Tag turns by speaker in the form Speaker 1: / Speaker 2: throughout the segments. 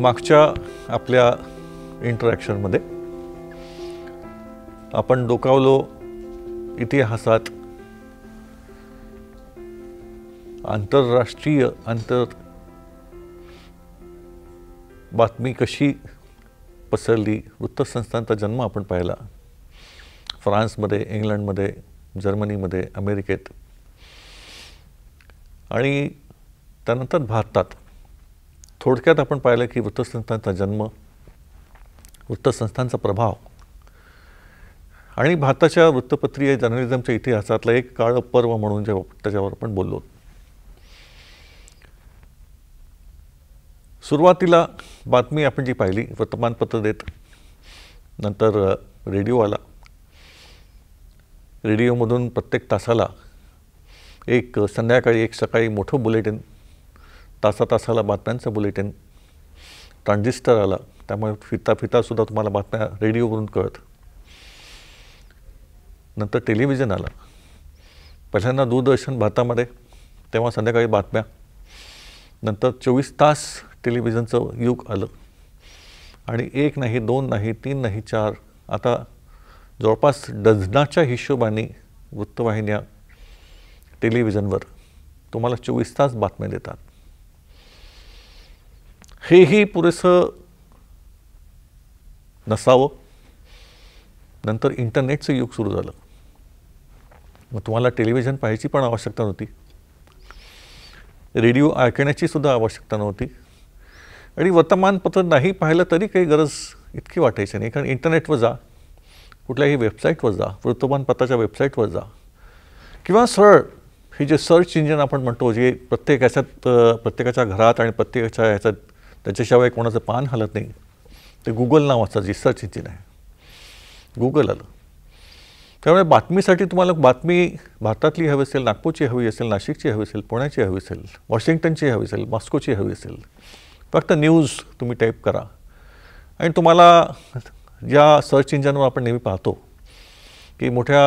Speaker 1: मागच्या आपल्या इंटरॅक्शनमध्ये आपण डोकावलो इतिहासात आंतरराष्ट्रीय आंतर बातमी कशी पसरली वृत्तसंस्थांचा जन्म आपण पाहिला फ्रान्समध्ये इंग्लंडमध्ये जर्मनीमध्ये अमेरिकेत आणि त्यानंतर भारतात थोडक्यात आपण पाहिलं की वृत्तसंस्थांचा जन्म वृत्तसंस्थांचा प्रभाव आणि भारताच्या वृत्तपत्रीय जर्नलिझमच्या इतिहासातलं एक काळ पर्व म्हणून जे त्याच्यावर आपण बोललो सुरुवातीला बातमी आपण जी पाहिली वर्तमानपत्र देत नंतर रेडिओ आला रेडिओमधून प्रत्येक तासाला एक संध्याकाळी एक सकाळी मोठं बुलेटिन तासा तासाला बातम्यांचं बुलेटिन ट्रान्झिस्टर आला त्यामुळे फिरता फिरतासुद्धा तुम्हाला बातम्या रेडिओवरून कळत नंतर टेलिव्हिजन आलं पहिल्यांदा दूरदर्शन भारतामध्ये तेव्हा संध्याकाळी बातम्या नंतर चोवीस तास टेलिव्हिजनचं युग आलं आणि एक नाही दोन नाही तीन नाही चार आता जवळपास डझनाच्या हिशोबाने वृत्तवाहिन्या टेलिव्हिजनवर तुम्हाला चोवीस तास बातम्या देतात हेही पुरेसं नसावं नंतर इंटरनेटचं युग सुरू झालं मग तुम्हाला टेलिव्हिजन पाहायची पण आवश्यकता नव्हती रेडिओ ऐकण्याची सुद्धा आवश्यकता नव्हती आणि वर्तमानपत्र नाही पाहिलं तरी काही गरज इतकी वाटायची नाही कारण इंटरनेटवर जा कुठल्याही वेबसाईटवर जा वृत्तमानपत्राच्या वेबसाईटवर जा किंवा सरळ हे जे सर्च इंजिन आपण म्हणतो जे प्रत्येक ह्याच्यात प्रत्येकाच्या घरात आणि प्रत्येकाच्या ह्याच्यात त्याच्याशिवाय कोणाचं पान हलत नाही ते गुगल नावाचं जे सर्च इंजिन आहे गुगल आलं त्यामुळे बातमीसाठी तुम्हाला बातमी भारतातली हवी असेल नागपूरची हवी असेल नाशिकची हवी असेल पुण्याची हवी असेल वॉशिंग्टनची हवी असेल मॉस्कोची हवी असेल फक्त न्यूज तुम्ही टाईप करा आणि तुम्हाला या सर्च इंजनवर आपण नेहमी पाहतो की मोठ्या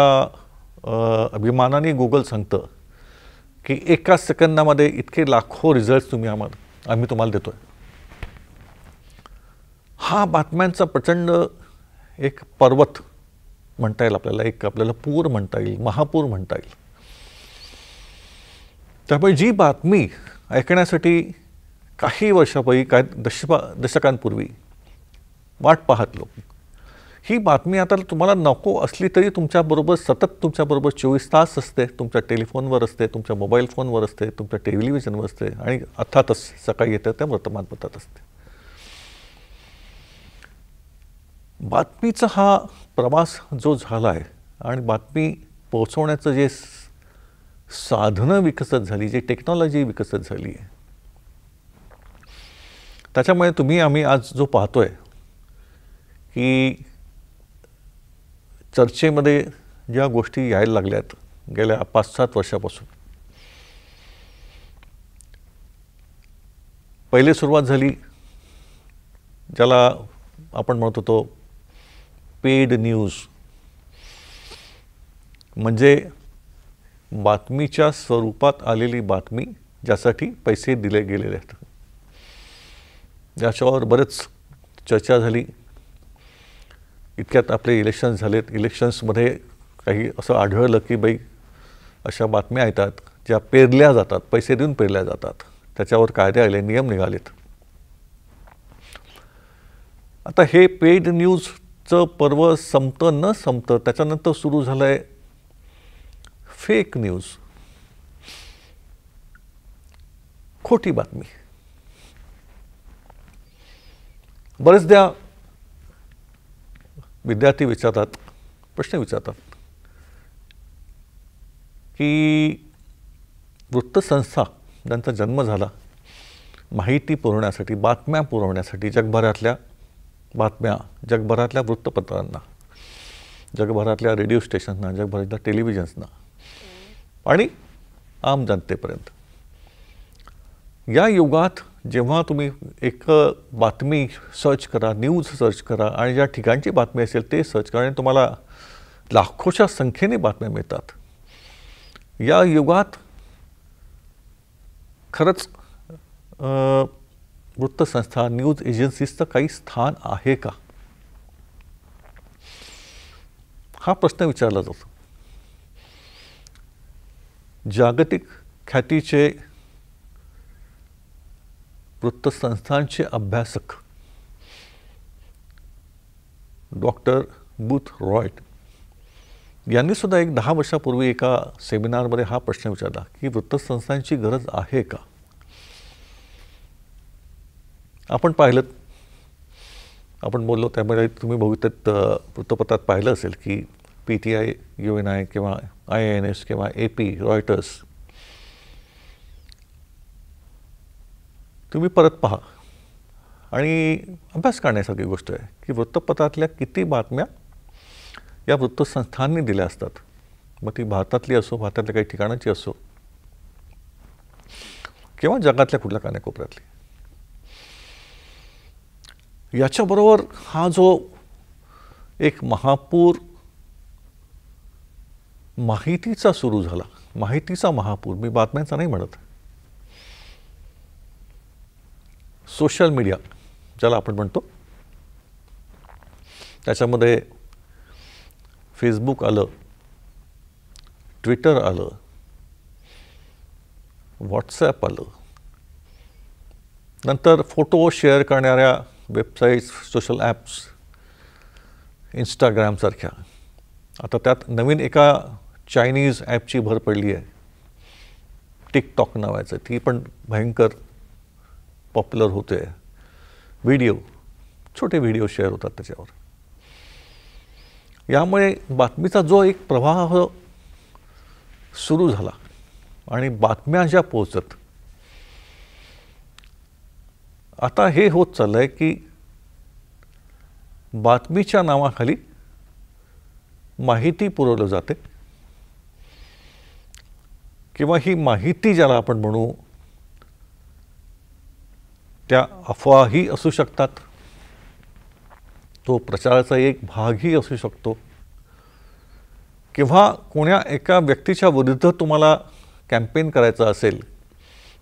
Speaker 1: अभिमानाने गुगल सांगतं की एका सेकंदामध्ये इतके लाखो रिझल्ट तुम्ही आम्हाला आम्ही तुम्हाला देतो आहे हा बातम्यांचा प्रचंड एक पर्वत म्हणता येईल आपल्याला एक आपल्याला पूर म्हणता येईल महापूर म्हणता येईल त्यामुळे जी बातमी ऐकण्यासाठी काही वर्षापैकी काय दशपा दशकांपूर्वी वाट पाहत लोक ही बातमी आता तुम्हाला नको असली तरी तुमच्याबरोबर सतत तुमच्याबरोबर चोवीस तास असते तुमच्या टेलिफोनवर असते तुमच्या मोबाईल फोनवर असते तुमच्या टेलिव्हिजनवर असते आणि अर्थातच सकाळी येतं त्या वर्तमानपत्रात असते बातमीचा हा प्रवास जो झाला आहे आणि बातमी पोहोचवण्याचं जे साधनं विकसित झाली जे टेक्नॉलॉजी विकसित झाली आहे त्याच्यामुळे तुम्ही आम्ही आज जो पाहतोय की चर्चेमध्ये ज्या गोष्टी यायला लागल्यात गेल्या पाच सात वर्षापासून पहिले सुरुवात झाली ज्याला आपण म्हणत होतो पेड न्यूज म्हणजे बातमीच्या स्वरूपात आलेली बातमी ज्यासाठी पैसे दिले गेलेले आहेत याच्यावर बरेच चर्चा झाली इतक्यात आपले इलेक्शन्स झालेत इलेक्शन्समध्ये काही असं आढळलं की बाई अशा बातम्या येतात ज्या पेरल्या जातात पैसे देऊन पेरल्या जातात त्याच्यावर कायदे आले नियम निघालेत आता हे पेड न्यूजचं पर्व संपतं न संपतं त्याच्यानंतर सुरू झालं फेक न्यूज खोटी बातमी बरेचदा विद्यार्थी विचारतात प्रश्न विचारतात की वृत्तसंस्था ज्यांचा जन्म झाला माहिती पुरवण्यासाठी बातम्या पुरवण्यासाठी जगभरातल्या बातम्या जगभरातल्या वृत्तपत्रांना जगभरातल्या रेडिओ स्टेशन्सना जगभरातल्या टेलिव्हिजन्सना आणि आम जनतेपर्यंत या युगात जेव्हा तुम्ही एक बातमी सर्च करा न्यूज सर्च करा आणि ज्या ठिकाणची बातमी असेल ते सर्च करा आणि तुम्हाला लाखोच्या संख्येने बातम्या मिळतात या युगात खरंच वृत्तसंस्था न्यूज एजन्सीजचं काही स्थान आहे का हा प्रश्न विचारला जातो जागतिक ख्यातीचे वृत्तसंस्थांचे अभ्यासक डॉक्टर बूथ रॉयट यांनी सुद्धा एक दहा वर्षापूर्वी एका सेमिनारमध्ये हा प्रश्न विचारला की वृत्तसंस्थांची गरज आहे का आपण पाहिलं आपण बोललो त्यामध्ये तुम्ही बघितलं वृत्तपत्रात पाहिलं असेल की P T I U N I किंवा आय एन एस किंवा ए पी रॉयटर्स तुम्ही परत पहा आणि अभ्यास करण्यासारखी गोष्ट आहे की वृत्तपत्रातल्या किती बातम्या या वृत्तसंस्थांनी दिल्या असतात मग ती भारतातली असो भारतातल्या काही ठिकाणाची असो किंवा जगातल्या कुठल्या कानाकोपऱ्यातली याच्याबरोबर हा जो एक महापूर माहितीचा सुरू झाला माहितीचा महापूर मी बातम्यांचा नाही म्हणत सोशल मीडिया ज्याला आपण म्हणतो त्याच्यामध्ये फेसबुक आलं ट्विटर आलं व्हॉट्सॲप आलं नंतर फोटो शेअर करणाऱ्या वेबसाईट्स सोशल ॲप्स इंस्टाग्रामसारख्या आता त्यात नवीन एका चायनीज ॲपची भर पडली आहे टिकटॉक नावाचं ती पण भयंकर पॉप्युलर होते व्हिडिओ छोटे व्हिडिओ शेअर होतात त्याच्यावर यामुळे बातमीचा जो एक प्रवाह सुरू झाला आणि बातम्या ज्या पोचत आता हे होत चाललं आहे की बातमीच्या नावाखाली माहिती पुरवलं जाते किंवा ही माहिती ज्याला आपण म्हणू त्या अफवाही असू शकतात तो प्रचाराचा एक भागही असू शकतो किंवा कोण्या एका व्यक्तीच्या विरुद्ध तुम्हाला कॅम्पेन करायचा असेल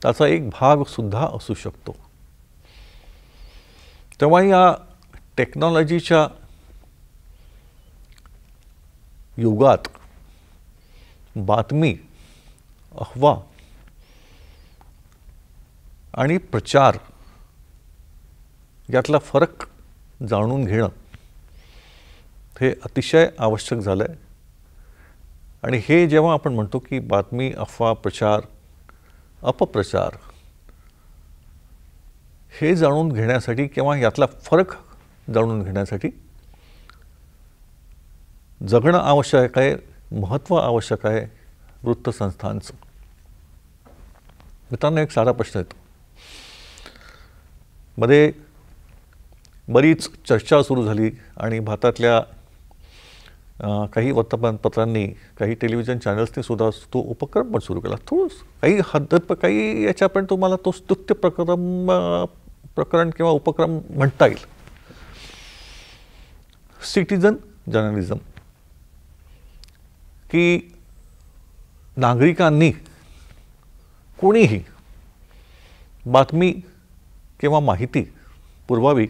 Speaker 1: त्याचा एक भागसुद्धा असू शकतो तेव्हा या टेक्नॉलॉजीच्या युगात बातमी अफवा आणि प्रचार यातला फरक जाणून घेणं हे अतिशय आवश्यक झालं आहे आणि हे जेव्हा आपण म्हणतो की बातमी अफवा प्रचार अपप्रचार हे जाणून घेण्यासाठी किंवा यातला फरक जाणून घेण्यासाठी जगणं आवश्यक आहे महत्त्व आवश्यक आहे वृत्तसंस्थांचं मित्रांनो एक साधा प्रश्न येतो मध्ये बरीच चर्चा सुरू झाली आणि भारतातल्या काही वर्तमानपत्रांनी काही टेलिव्हिजन चॅनल्सनी सुद्धा तो उपक्रम पण सुरू केला थोडंस काही हद्दत काही याच्यापर्यंत तुम्हाला तो स्तुत्य प्रक्रम प्रकरण किंवा उपक्रम म्हणता येईल सिटिझन जर्नलिझम की नागरिकांनी कोणीही बातमी किंवा माहिती पुरवावी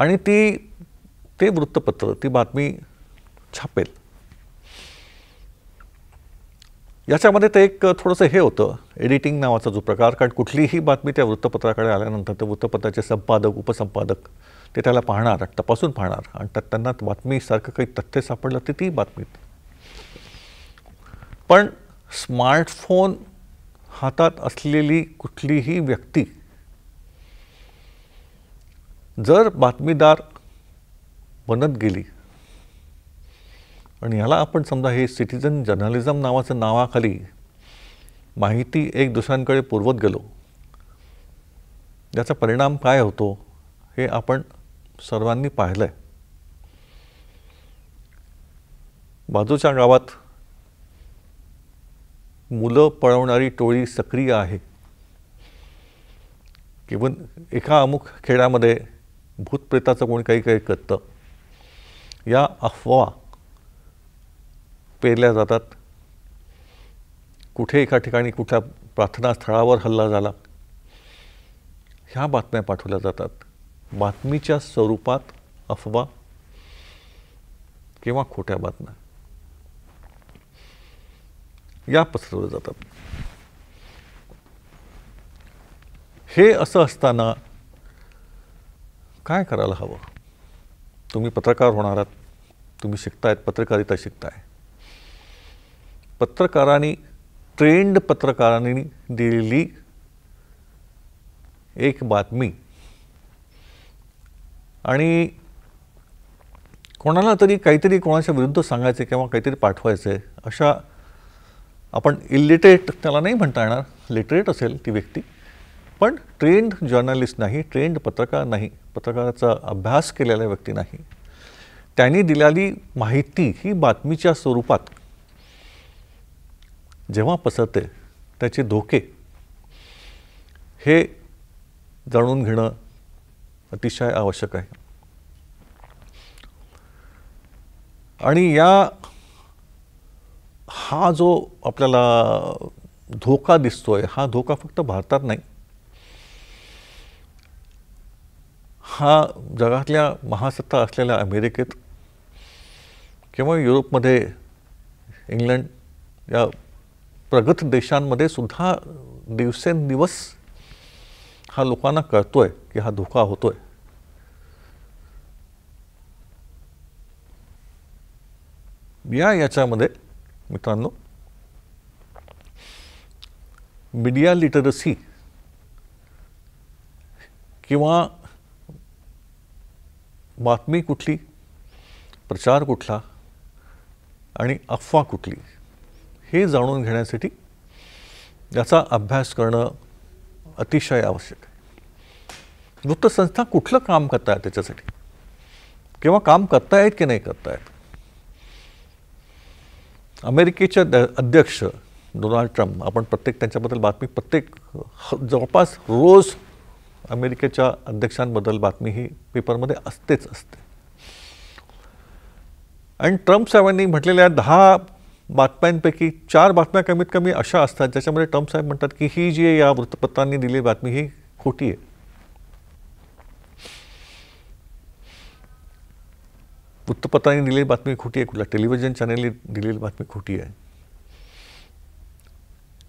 Speaker 1: आणि ती ते वृत्तपत्र ती बातमी छापेल याच्यामध्ये ते एक थोडंसं हे होतं एडिटिंग नावाचा जो प्रकार कारण कुठलीही बातमी त्या वृत्तपत्राकडे आल्यानंतर ते वृत्तपत्राचे संपादक उपसंपादक ते त्याला पाहणार तपासून पाहणार आणि त्यात त्यांना बातमीसारखं काही तथ्य सापडलं तर ती बातमी पण स्मार्टफोन हातात असलेली कुठलीही व्यक्ती जर बातमीदार बनत गेली आणि ह्याला आपण समजा हे सिटीजन जर्नलिझम नावाचं नावाखाली माहिती एक दुसऱ्यांकडे पुरवत गेलो याचा परिणाम काय होतो हे आपण सर्वांनी पाहिलं आहे बाजूच्या गावात मुलं पळवणारी टोळी सक्रिय आहे किंवा एका अमुक खेळामध्ये भूतप्रेताचं कोणी काही काही करतं या अफवा पेरल्या जातात कुठे एका ठिकाणी कुठल्या प्रार्थनास्थळावर हल्ला झाला ह्या बातम्या पाठवल्या जातात बातमीच्या स्वरूपात अफवा किंवा खोट्या बातम्या या पसरवल्या जातात हे असं असताना काय करायला हवं तुम्ही पत्रकार होणार आहात तुम्ही शिकतायत पत्रकारिता शिकताय पत्रकारांनी ट्रेंड पत्रकारांनी दिलेली एक बातमी आणि कोणाला तरी काहीतरी कोणाच्या विरुद्ध सांगायचं किंवा काहीतरी पाठवायचं अशा आपण इलिटरेट त्याला नाही म्हणता येणार लिटरेट असेल ती व्यक्ती पण ट्रेंड जर्नलिस्ट नाही ट्रेंड पत्रकार नाही पत्रकाराचा अभ्यास केलेल्या व्यक्ती नाही त्यांनी दिलेली माहिती ही बातमीच्या स्वरूपात जेव्हा पसरते त्याचे धोके हे जाणून घेणं अतिशय आवश्यक आहे आणि या हा जो आपल्याला धोका दिसतोय हा धोका फक्त भारतात नाही हा जगातल्या महासत्ता असलेल्या अमेरिकेत किंवा युरोपमध्ये इंग्लंड या प्रगत देशांमध्ये सुद्धा दिवसेंदिवस हा लोकांना कळतो आहे की हा धोका आहे या याच्यामध्ये मित्रांनो मीडिया लिटरसी किंवा बातमी कुठली प्रचार कुठला आणि अफवा कुठली हे जाणून घेण्यासाठी याचा अभ्यास करणं अतिशय आवश्यक आहे वृत्तसंस्था कुठलं काम करतायत त्याच्यासाठी किंवा काम करतायत की नाही करतायत अमेरिकेचे अध्यक्ष डोनाल्ड ट्रम्प आपण प्रत्येक त्यांच्याबद्दल बातमी प्रत्येक जवळपास रोज अमेरिकेच्या अध्यक्षांबद्दल बातमी ही पेपरमध्ये असतेच असते आणि ट्रम्प साहेबांनी म्हटलेल्या दहा बातम्यांपैकी चार बातम्या कमीत कमी अशा असतात ज्याच्यामध्ये ट्रम्प साहेब म्हणतात की ही जी या वृत्तपत्रांनी दिलेली बातमी ही खोटी आहे वृत्तपत्रांनी दिलेली बातमी खोटी आहे कुठल्या टेलिव्हिजन चॅनेलने दिलेली बातमी खोटी आहे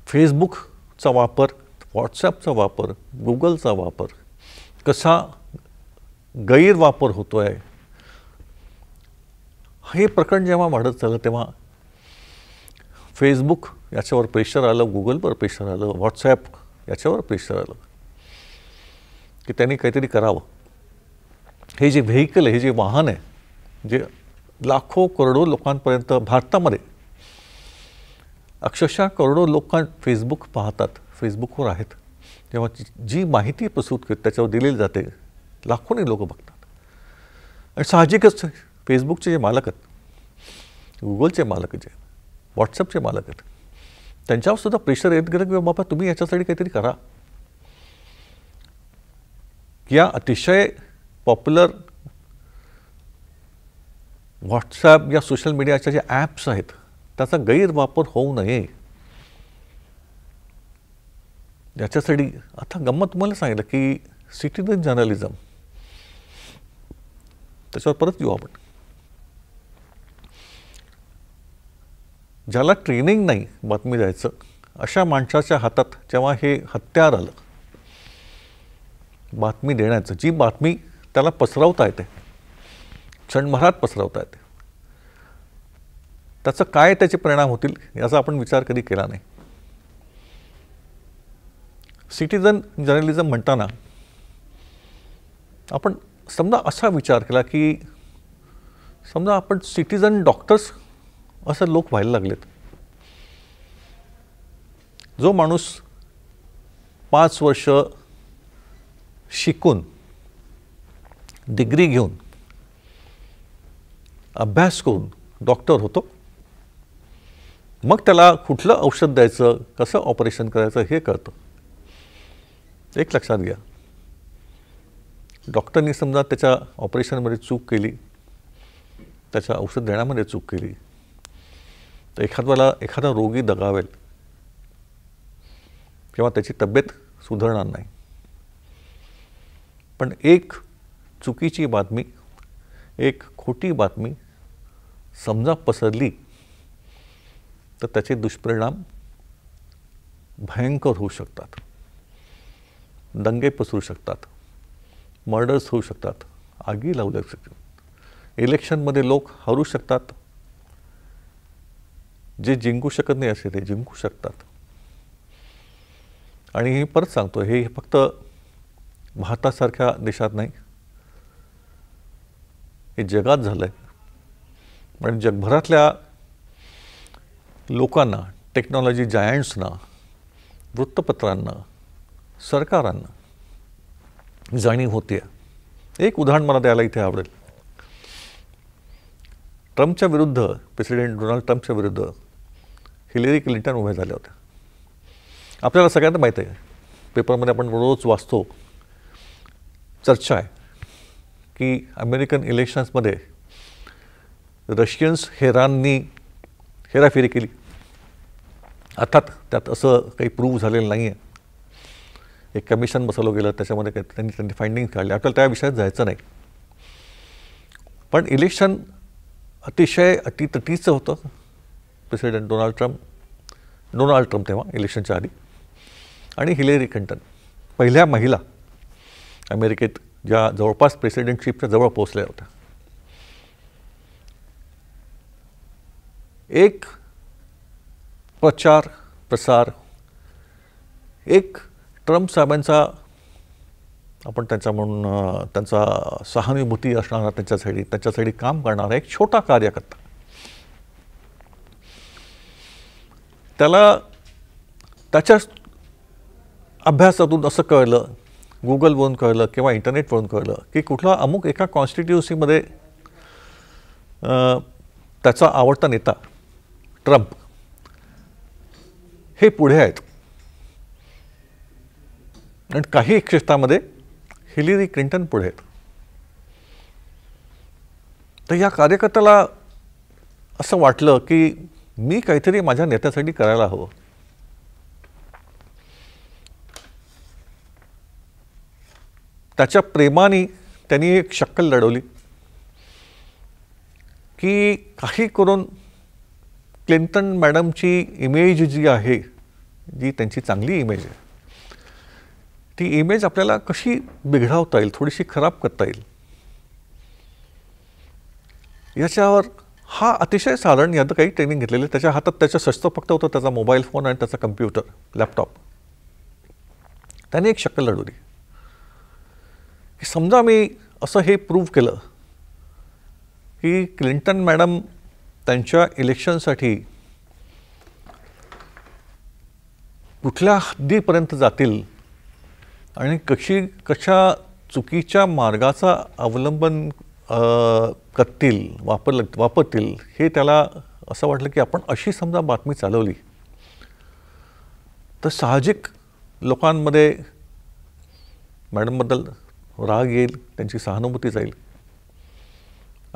Speaker 1: फेसबुकचा वापर व्हॉट्सॲपचा वापर गुगलचा वापर कसा गैरवापर होतो आहे हे प्रकरण जेव्हा वाढत झालं तेव्हा फेसबुक याच्यावर प्रेशर आलं गुगलवर प्रेशर आलं व्हॉट्सॲप याच्यावर प्रेशर आलं की त्यांनी काहीतरी करावं हे जे व्हेकल आहे हे जे वाहन आहे जे लाखो करोडो लोकांपर्यंत भारतामध्ये अक्षरशः करोडो लोकां फेसबुक पाहतात फेसबुकवर आहेत तेव्हा जी माहिती प्रसूत करते त्याच्यावर दिलेली जाते लाखोने लोक बघतात आणि साहजिकच फेसबुकचे जे मालक आहेत गुगलचे मालक जे व्हॉट्सअपचे मालक आहेत त्यांच्यावर सुद्धा प्रेशर येत गेलं की बाबा तुम्ही याच्यासाठी काहीतरी करा या अतिशय पॉप्युलर व्हॉट्सॲप या सोशल मीडियाच्या ज्या ॲप्स आहेत त्याचा गैरवापर होऊ नये ज्याच्यासाठी आता गम्मत तुम्हाला सांगितलं की सिटीजन जर्नलिझम त्याच्यावर परत येऊ आपण ज्याला ट्रेनिंग नाही बातमी द्यायचं अशा माणसाच्या हातात जेव्हा हे हत्यार आलं बातमी देण्याचं जी बातमी त्याला पसरवता येते क्षणभरात पसरवता येते त्याचं काय त्याचे परिणाम होतील याचा आपण विचार कधी केला नाही सिटीझन जर्नलिझम म्हणताना आपण समजा असा विचार केला की समजा आपण सिटीजन डॉक्टर्स असं लोक व्हायला लागलेत जो माणूस पाच वर्ष शिकून डिग्री घेऊन अभ्यास करून डॉक्टर होतो मग त्याला कुठलं औषध द्यायचं कसं ऑपरेशन करायचं हे कळतं एक लक्षात घ्या डॉक्टरनी समजा त्याच्या ऑपरेशनमध्ये चूक केली त्याच्या औषध देण्यामध्ये चूक केली तर एखाद्याला एखादा रोगी दगावेल किंवा त्याची तब्येत सुधारणार नाही पण एक चुकीची बातमी एक खोटी बातमी समजा पसरली तर त्याचे दुष्परिणाम भयंकर होऊ शकतात दंगे पसरू शकतात मर्डर्स होऊ शकतात आगी लावल्या शकतात इलेक्शनमध्ये लोक हरू शकतात जे जिंकू शकत नाही असे ते जिंकू शकतात आणि हे परत सांगतो हे फक्त भारतासारख्या देशात नाही हे जगात झालं आहे म्हणजे जगभरातल्या लोकांना टेक्नॉलॉजी जायंट्सना वृत्तपत्रांना सरकारांना जाणीव होते एक उदाहरण मला द्यायला इथे आवडेल ट्रम्पच्या विरुद्ध प्रेसिडेंट डोनाल्ड ट्रम्पच्या विरुद्ध हिलरी क्लिंटन उभ्या झाल्या होत्या आपल्याला सगळ्यांना माहीत आहे पेपरमध्ये आपण रोज वाचतो चर्चा आहे की अमेरिकन इलेक्शन्समध्ये रशियन्स हेरांनी हेराफेरी केली अर्थात त्यात असं काही प्रूव्ह झालेलं नाही आहे एक कमिशन बसवलं गेलं त्याच्यामध्ये त्यांनी त्यांनी फाइंडिंग काढली आपल्याला त्या विषयात जायचं नाही पण इलेक्शन अतिशय अति होतं president Donald Trump Donald Trump तेव्हा इलेक्शनच्या आधी आणि हिलेरी क्लिंटन पहिल्या महिला अमेरिकेत ज्या जवळपास प्रेसिडेंटशिपच्या जवळ पोहोचल्या होत्या एक प्रचार प्रसार एक ट्रम्प साहेबांचा आपण त्यांचा म्हणून त्यांचा सहानुभूती असणारा त्यांच्यासाठी त्यांच्यासाठी काम करणारा एक छोटा कार्यकर्ता त्याला त्याच्या अभ्यासातून असं कळलं गुगलवरून कळलं किंवा इंटरनेटवरून कळलं की कुठला अमुक एका कॉन्स्टिट्युन्सीमध्ये त्याचा आवडता नेता ट्रम्प हे पुढे आहेत आणि काही क्षेत्रामध्ये हिलरी क्लिंटन पुढे आहेत तर या कार्यकर्त्याला असं वाटलं की मी काहीतरी माझ्या नेत्यासाठी करायला हवं त्याच्या प्रेमाने त्यांनी एक शक्कल लढवली की काही करून क्लिंटन मॅडमची इमेज जी आहे जी त्यांची चांगली इमेज आहे ती इमेज आपल्याला कशी बिघडावता येईल थोडीशी खराब करता येईल याच्यावर हा अतिशय साधारण यात काही ट्रेनिंग घेतलेली त्याच्या हातात त्याचं शस्त्र फक्त होतं त्याचा मोबाईल फोन आणि त्याचा कम्प्युटर लॅपटॉप त्याने एक शक्कल लढवली की समजा मी असं हे प्रूव्ह केलं की क्लिंटन मॅडम त्यांच्या इलेक्शनसाठी कुठल्या हद्दीपर्यंत जातील आणि कशी कशा चुकीच्या मार्गाचा अवलंबन करतील वापर वापरतील हे त्याला असं वाटलं की आपण अशी समजा बातमी चालवली तर साहजिक लोकांमध्ये मॅडमबद्दल राग येईल त्यांची सहानुभूती जाईल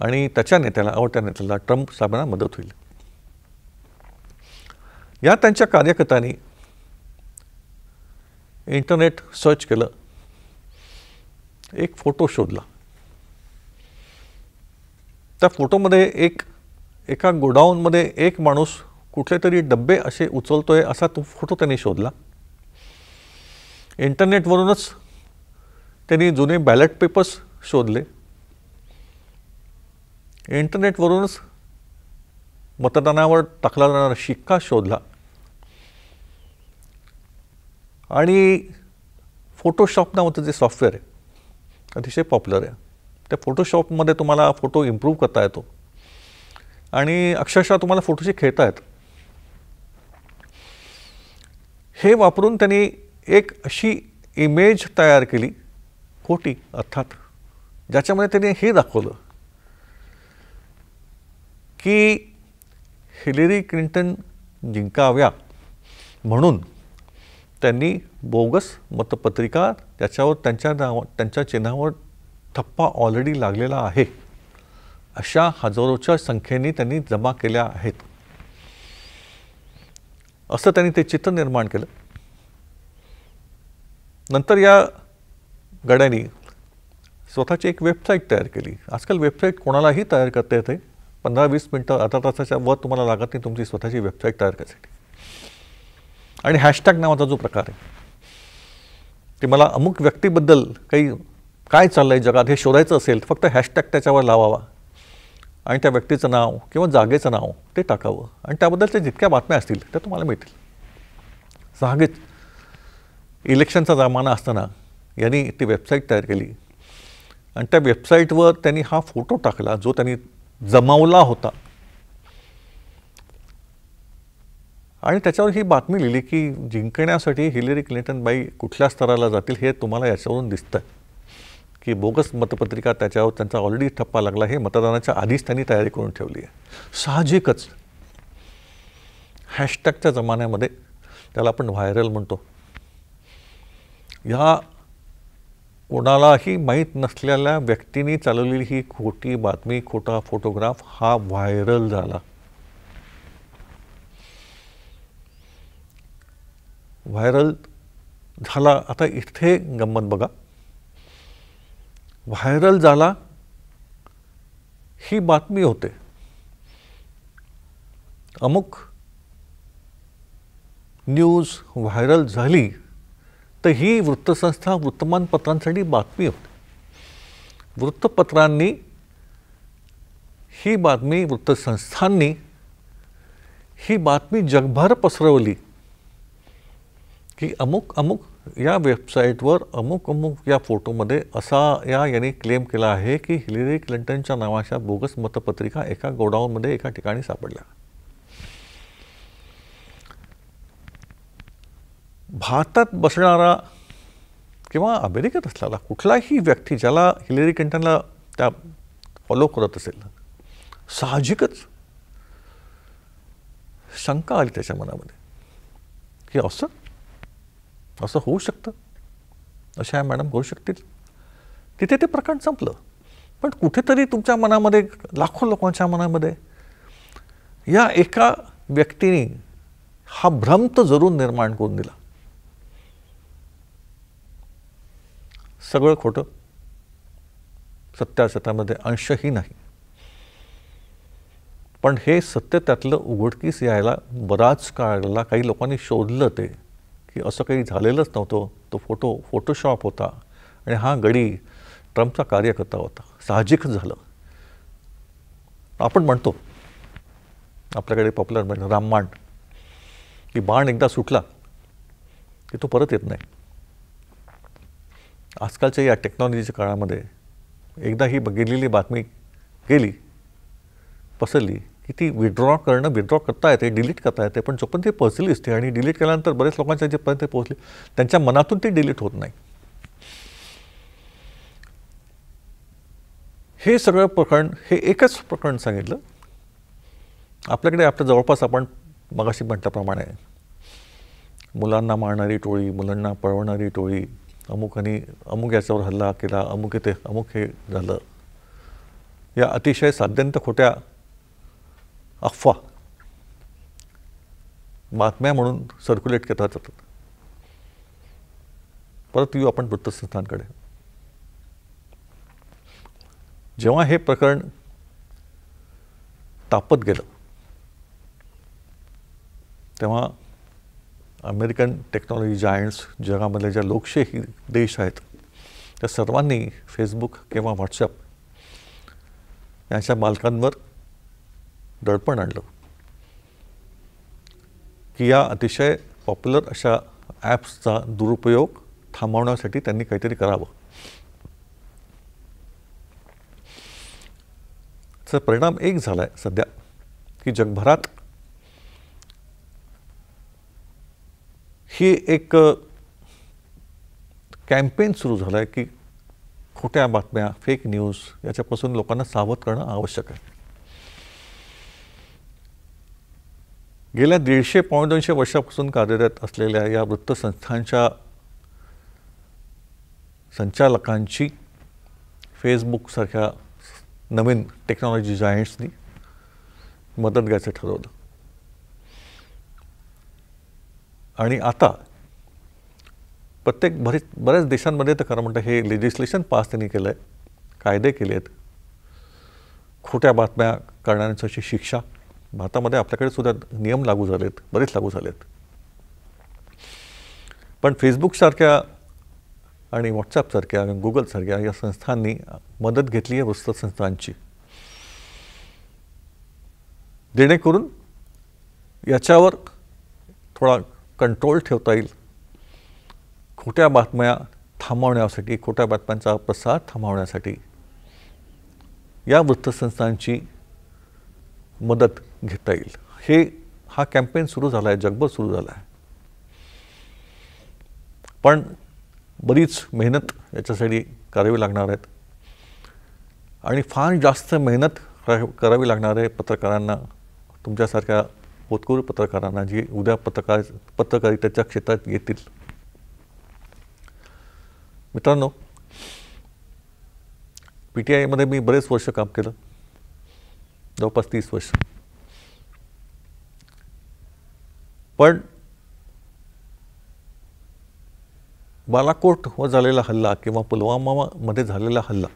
Speaker 1: आणि त्याच्या नेत्याला आवडत्या नेत्याला ट्रम्प साहेबांना मदत होईल या त्यांच्या कार्यकर्त्यांनी इंटरनेट सर्च केलं एक फोटो शोधला त्या फोटोमध्ये एक एका गोडाऊनमध्ये एक माणूस कुठले तरी डब्बे असे उचलतोय असा तो फोटो त्यांनी शोधला इंटरनेटवरूनच त्यांनी जुने बॅलेट पेपर्स शोधले इंटरनेटवरूनच मतदानावर टाकला जाणारा शिक्का शोधला आणि फोटोशॉप नावाचं जे सॉफ्टवेअर आहे अतिशय पॉप्युलर आहे त्या फोटोशॉपमध्ये तुम्हाला फोटो इम्प्रूव्ह करता येतो आणि अक्षरशः तुम्हाला फोटोशी खेळता येत हे वापरून त्यांनी एक अशी इमेज तयार केली खोटी अर्थात ज्याच्यामध्ये त्यांनी हे दाखवलं की हिलेरी क्लिंटन जिंकाव्या म्हणून त्यांनी बोगस मतपत्रिका त्याच्यावर त्यांच्या नाव त्यांच्या चिन्हावर ठप्पा ऑलरेडी लागलेला आहे अशा हजारोच्या संख्येने त्यांनी जमा केल्या आहेत असं त्यांनी ते चित्र निर्माण केलं नंतर या गड्यांनी स्वतःची एक वेबसाईट तयार केली आजकाल वेबसाईट कोणालाही तयार करता येते पंधरा वीस मिनटं अर्धा तासाच्या वर तुम्हाला लागत नाही तुमची स्वतःची वेबसाईट तयार करायसाठी आणि हॅशटॅग नावाचा जो प्रकार आहे ते मला अमुक व्यक्तीबद्दल काही काय चाललं आहे जगात हे शोधायचं असेल फक्त हॅशटॅग त्याच्यावर लावावा आणि त्या व्यक्तीचं नाव किंवा जागेचं नाव ते टाकावं आणि त्याबद्दलच्या जितक्या बातम्या असतील त्या तुम्हाला मिळतील सहागेच इलेक्शनचा जमाना असताना यांनी ती वेबसाईट तयार केली आणि त्या वेबसाईटवर त्यांनी हा फोटो टाकला जो त्यांनी जमावला होता आणि त्याच्यावर ही बातमी लिहिली की जिंकण्यासाठी हिलेरी क्लिंटन बाई कुठल्या स्तराला जातील हे तुम्हाला याच्यावरून दिसतं की बोगस मतपत्रिका त्याच्यावर त्यांचा ऑलरेडी ठप्पा लागला हे मतदानाच्या आधीच त्यांनी तयारी करून ठेवली आहे साहजिकच हॅशटॅगच्या जमान्यामध्ये त्याला आपण व्हायरल म्हणतो या कोणालाही माहीत नसलेल्या व्यक्तीने चालवलेली ही खोटी बातमी खोटा फोटोग्राफ हा व्हायरल झाला व्हायरल झाला आता इथे गंमत बघा व्हायरल झाला ही बातमी होते अमुक न्यूज व्हायरल झाली तर ही वृत्तसंस्था वृत्तमानपत्रांसाठी बातमी होते वृत्तपत्रांनी ही बातमी वृत्तसंस्थांनी ही बातमी जगभर पसरवली की अमुक अमुक या वेबसाईटवर अमुक अमुक या फोटोमध्ये असा या यांनी क्लेम केला आहे की हिलरी क्लिंटनच्या नावाच्या बोगस मतपत्रिका एका गोडाऊनमध्ये एका ठिकाणी सापडल्या भारतात बसणारा किंवा अमेरिकेत असलेला कुठलाही व्यक्ती ज्याला हिलरी क्लिंटनला त्या फॉलो करत असेल साहजिकच शंका आली त्याच्या मनामध्ये की असं असं होऊ शकतं अशा मॅडम होऊ शकतील तिथे ते प्रकरण संपलं पण कुठेतरी तुमच्या मनामध्ये लाखो लोकांच्या मनामध्ये या एका व्यक्तीने हा भ्रम तर जरूर निर्माण करून दिला सगळं खोटं सत्यामध्ये अंशही नाही पण हे सत्य त्यातलं उघडकीस यायला बराच काळला काही लोकांनी शोधलं ते की असं काही झालेलंच नव्हतं तो फोटो फोटोशॉप होता आणि हा गडी ट्रम्पचा कार्यकर्ता होता साहजिकच झालं आपण म्हणतो आपल्याकडे पॉप्युलर म्हणजे रामबाण की बाण एकदा सुटला की तो परत येत नाही आजकालच्या या टेक्नॉलॉजीच्या काळामध्ये एकदा ही गेलेली बातमी गेली पसरली की ती विड्रॉ करणं विड्रॉ करता येते डिलीट करता येते पण जोपर्यंत ती पोहोचलीच असते आणि डिलीट केल्यानंतर बरेच लोकांच्या जेपर्यंत ते पोहोचली त्यांच्या मनातून ती डिलीट होत नाही हे सगळं प्रकरण हे एकच प्रकरण सांगितलं आपल्याकडे आपल्या जवळपास आपण मगाशी म्हटल्याप्रमाणे मुलांना मारणारी टोळी मुलांना पळवणारी टोळी अमुकांनी अमुक याच्यावर हल्ला केला अमुक येथे अमुक हे झालं या अतिशय साध्यंत खोट्या अफवा बातम्या म्हणून सर्क्युलेट केल्या जातात परत येऊ आपण वृत्तसंस्थांकडे जेव्हा हे प्रकरण तापत गेलं तेव्हा अमेरिकन टेक्नॉलॉजी जायंट्स जगामधले ज्या लोकशाही देश आहेत त्या सर्वांनी फेसबुक किंवा व्हॉट्सअप यांच्या मालकांवर दडपण आणलं की या अतिशय पॉप्युलर अशा ॲप्सचा दुरुपयोग थांबवण्यासाठी त्यांनी काहीतरी करावं त्याचा परिणाम एक झाला आहे सध्या की जगभरात ही एक कॅम्पेन सुरू झालं आहे की खोट्या बातम्या फेक न्यूज याच्यापासून लोकांना सावध करणं आवश्यक आहे गेल्या दीडशे पावणे दोनशे वर्षापासून कार्यरत असलेल्या या वृत्तसंस्थांच्या संचालकांची फेसबुकसारख्या नवीन टेक्नॉलॉजी जायंट्सनी मदत घ्यायचं ठरवलं आणि आता प्रत्येक बरेच बऱ्याच देशांमध्ये तर खरं म्हणतात हे लेजिस्लेशन पास त्यांनी केलं आहे कायदे केले आहेत खोट्या बातम्या करणाऱ्यांची शिक्षा भारतामध्ये आपल्याकडे सुद्धा नियम लागू झालेत बरेच लागू झालेत पण फेसबुकसारख्या आणि व्हॉट्सॲपसारख्या आणि गुगलसारख्या या संस्थांनी मदत घेतली आहे वृत्तसंस्थांची जेणेकरून याच्यावर थोडा कंट्रोल ठेवता येईल खोट्या बातम्या थांबवण्यासाठी खोट्या बातम्यांचा प्रसार थांबवण्यासाठी या वृत्तसंस्थांची मदत घेता येईल हे हा कॅम्पेन सुरू झाला आहे जगभर सुरू झाला आहे पण बरीच मेहनत याच्यासाठी करावी लागणार आहेत आणि फार जास्त मेहनत करावी लागणार आहे पत्रकारांना तुमच्यासारख्या होतकरू पत्रकारांना जी उद्या पत्रकार पत्रकारितेच्या क्षेत्रात येतील मित्रांनो पी टी आयमध्ये मी बरेच वर्ष काम केलं जवळपास तीस वर्ष पण बालाकोट व झालेला हल्ला किंवा पुलवामामध्ये झालेला हल्ला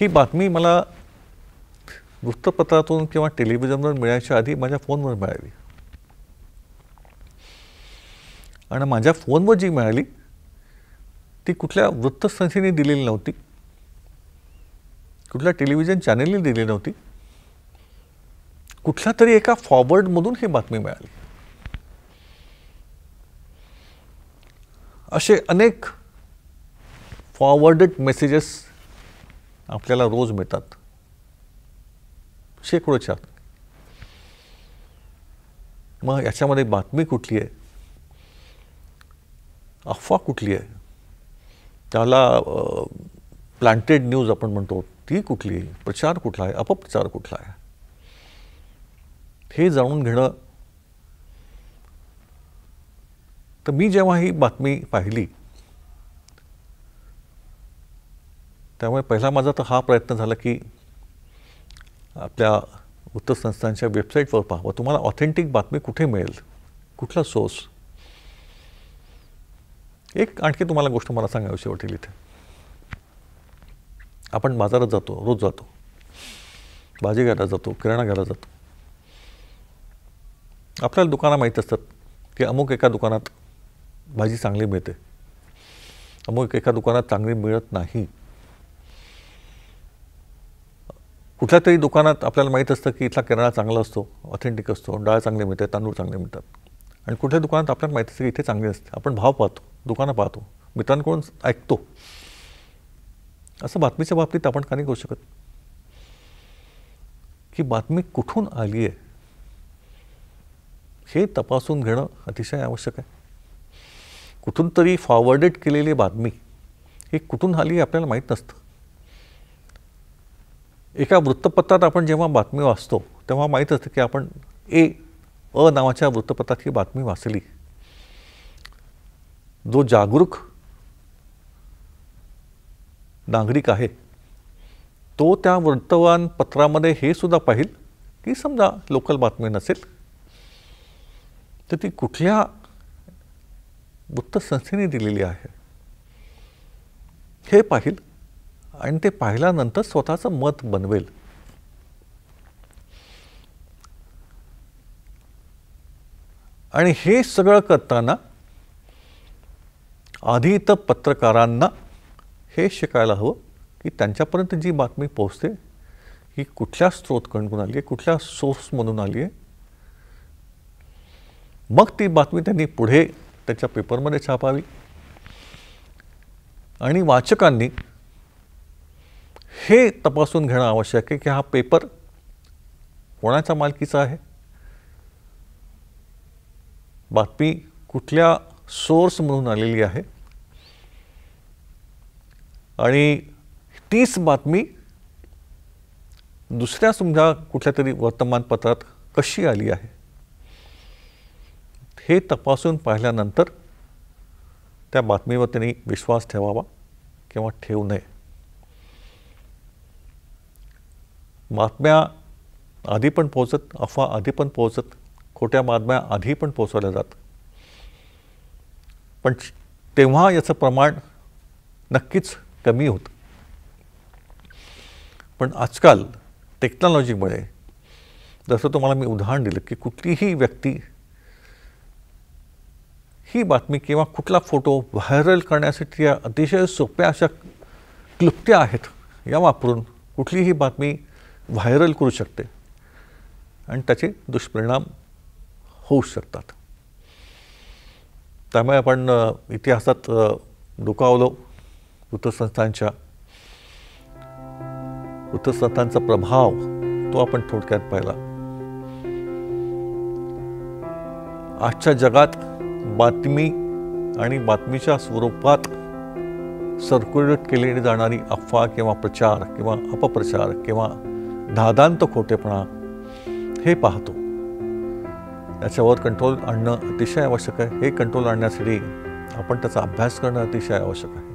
Speaker 1: ही बातमी मला वृत्तपत्रातून किंवा टेलिव्हिजनवर मिळायच्या आधी माझ्या फोनवर मिळाली आणि माझ्या फोनवर जी मिळाली ती कुठल्या वृत्तसंस्थेने दिलेली नव्हती कुठल्या टेलिव्हिजन चॅनेलने दिली नव्हती कुठल्या तरी एका फॉरवर्डमधून ही बातमी मिळाली असे अनेक फॉरवर्डेड मेसेजेस आपल्याला रोज मिळतात शेकडोच्या मग याच्यामध्ये बातमी कुठली आहे अफवा कुठली आहे त्याला प्लांटेड न्यूज आपण म्हणतो ती कुठली प्रचार कुठला आहे अपप्रचार कुठला आहे हे जाणून घेणं तर मी जेव्हा ही बातमी पाहिली त्यामुळे पहिला माझा तर हा प्रयत्न झाला की आपल्या वृत्तसंस्थांच्या वेबसाईटवर पाहावं तुम्हाला ऑथेंटिक बातमी कुठे मिळेल कुठला सोर्स एक आणखी तुम्हाला गोष्ट मला सांगावशी वाटेल इथे आपण बाजारात जातो रोज जातो भाजी घ्यायला जातो किराणा घ्यायला जातो आपल्याला दुकाना माहीत असतात की अमुक एका दुकानात भाजी चांगली मिळते अमुक एका दुकानात चांगली मिळत नाही कुठल्या तरी दुकानात आपल्याला माहीत असतं की इथला किराणा चांगला असतो ऑथेंटिक असतो डाळ चांगली मिळते तांदूळ चांगले मिळतात आणि कुठल्या दुकानात आपल्याला माहिती असतं की इथे चांगले असते आपण भाव पाहतो दुकानं पाहतो मित्रांकडून ऐकतो असं बातमीच्या बाबतीत आपण का नाही करू शकत की बातमी कुठून आली आहे हे तपासून घेणं अतिशय आवश्यक आहे कुठून तरी फॉरवर्डेड केलेली बातमी ही कुठून आली आपल्याला माहीत नसतं एका वृत्तपत्रात आपण जेव्हा बातमी वाचतो तेव्हा माहीत असतं की आपण ए अ नावाच्या वृत्तपत्रात ही बातमी वाचली जो जागरूक नागरिक आहे तो त्या वृत्तवान हे सुद्धा पाहिल की समजा लोकल बातमी नसेल तर ती कुठल्या वृत्तसंस्थेने दिलेली आहे हे पाहिल आणि ते पाहिल्यानंतर स्वतःचं मत बनवेल आणि हे सगळं करताना आधी तर पत्रकारांना हे शिकायला हवं की त्यांच्यापर्यंत जी बातमी पोहोचते ही कुठल्या स्रोतकडून आली आहे कुठल्या सोर्समधून आली आहे मग ती बातमी त्यांनी पुढे त्याच्या पेपरमध्ये छापावी आणि वाचकांनी हे तपासून घेणं आवश्यक आहे की हा पेपर कोणाच्या मालकीचा आहे बातमी कुठल्या सोर्स म्हणून आलेली आहे आणि तीच बातमी दुसऱ्या समजा कुठल्या तरी वर्तमानपत्रात कशी आली आहे हे तपासून पाहिल्यानंतर त्या बातमीवर त्यांनी विश्वास ठेवावा किंवा ठेवू नये बातम्या आधी पण पोहोचत अफवा आधी पण पोहोचत खोट्या बातम्या आधी पण पोचवल्या जात पण तेव्हा याचं प्रमाण नक्कीच कमी होतं पण आजकाल टेक्नॉलॉजीमुळे जसं तुम्हाला मी उदाहरण दिलं की कुठलीही व्यक्ती ही बातमी किंवा कुठला फोटो व्हायरल करण्यासाठी या अतिशय सोप्या अशा क्लुप्त्या आहेत या वापरून कुठलीही बातमी व्हायरल करू शकते आणि त्याचे दुष्परिणाम होऊ शकतात त्यामुळे आपण इतिहासात डोकावलो वृत्तसंस्थांच्या वृत्तसंस्थांचा प्रभाव तो आपण थोडक्यात पाहिला आजच्या जगात बातमी आणि बातमीच्या स्वरूपात सर्क्युलेट केली जाणारी अफवा किंवा प्रचार किंवा अपप्रचार किंवा धादांत खोटेपणा हे पाहतो त्याच्यावर कंट्रोल आणणं अतिशय आवश्यक आहे हे कंट्रोल आणण्यासाठी आपण त्याचा अभ्यास करणं अतिशय आवश्यक आहे